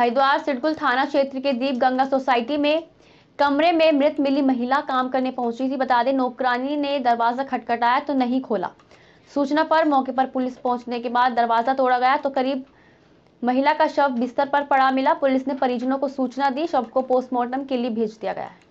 हरिद्वार सिडकुल थाना क्षेत्र के दीप गंगा सोसाइटी में कमरे में मृत मिली महिला काम करने पहुंची थी बता दें नौकरानी ने दरवाजा खटखटाया तो नहीं खोला सूचना पर मौके पर पुलिस पहुंचने के बाद दरवाजा तोड़ा गया तो करीब महिला का शव बिस्तर पर पड़ा मिला पुलिस ने परिजनों को सूचना दी शव को पोस्टमार्टम के लिए भेज दिया गया है